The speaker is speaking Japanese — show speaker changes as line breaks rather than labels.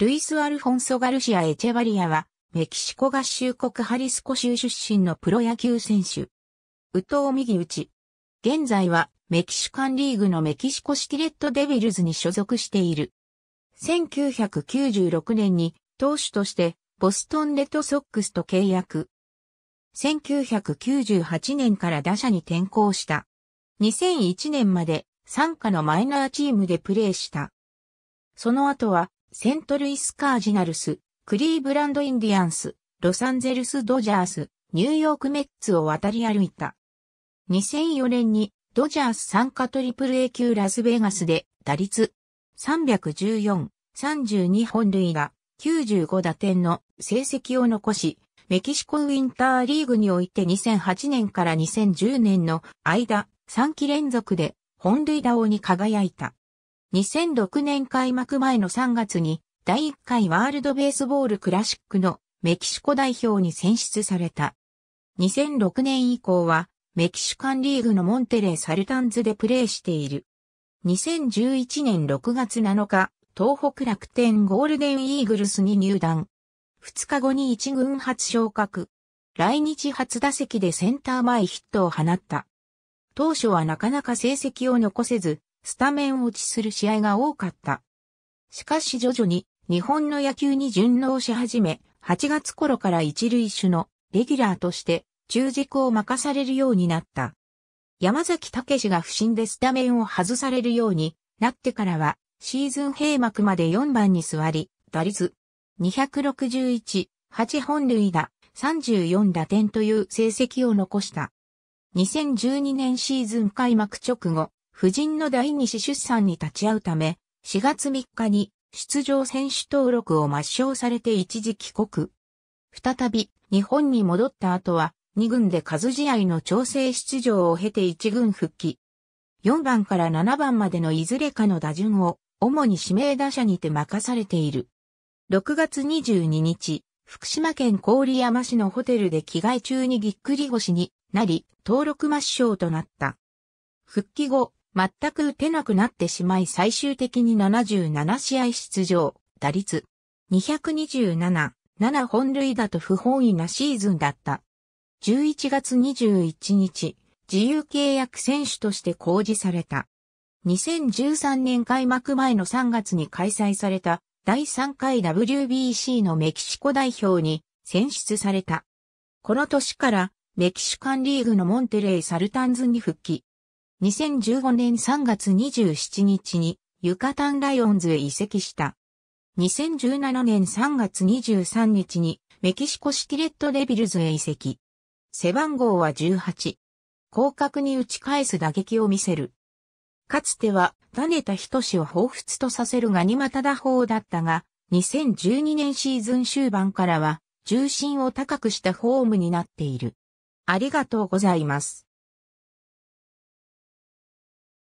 ルイス・アルフォンソ・ガルシア・エチェバリアは、メキシコ合衆国ハリスコ州出身のプロ野球選手。宇藤右打ち。現在は、メキシカンリーグのメキシコシティレッドデビルズに所属している。1996年に、投手として、ボストンレッドソックスと契約。1998年から打者に転向した。2001年まで、参加のマイナーチームでプレーした。その後は、セントルイスカージナルス、クリーブランドインディアンス、ロサンゼルスドジャース、ニューヨークメッツを渡り歩いた。2004年にドジャース参加トリプル A 級ラスベガスで打率314、32本塁打、95打点の成績を残し、メキシコウィンターリーグにおいて2008年から2010年の間、3期連続で本塁打王に輝いた。2006年開幕前の3月に第1回ワールドベースボールクラシックのメキシコ代表に選出された。2006年以降はメキシカンリーグのモンテレーサルタンズでプレーしている。2011年6月7日、東北楽天ゴールデンイーグルスに入団。2日後に1軍初昇格。来日初打席でセンター前ヒットを放った。当初はなかなか成績を残せず、スタメン落ちする試合が多かった。しかし徐々に日本の野球に順応し始め、8月頃から一塁手のレギュラーとして中軸を任されるようになった。山崎武が不審でスタメンを外されるようになってからは、シーズン閉幕まで4番に座り、打率261、8本塁打、34打点という成績を残した。2012年シーズン開幕直後、夫人の第二子出産に立ち会うため、4月3日に出場選手登録を抹消されて一時帰国。再び日本に戻った後は2軍で数試合の調整出場を経て1軍復帰。4番から7番までのいずれかの打順を主に指名打者にて任されている。6月22日、福島県郡山市のホテルで着替え中にぎっくり腰になり、登録抹消となった。復帰後、全く打てなくなってしまい最終的に77試合出場、打率227、7本塁打と不本意なシーズンだった。11月21日、自由契約選手として公示された。2013年開幕前の3月に開催された第3回 WBC のメキシコ代表に選出された。この年からメキシカンリーグのモンテレイ・サルタンズに復帰。2015年3月27日にユカタンライオンズへ移籍した。2017年3月23日にメキシコキレッドデビルズへ移籍。背番号は18。広角に打ち返す打撃を見せる。かつては、種田仁を彷彿とさせるガニた打法だったが、2012年シーズン終盤からは、重心を高くしたフォームになっている。ありがとうございます。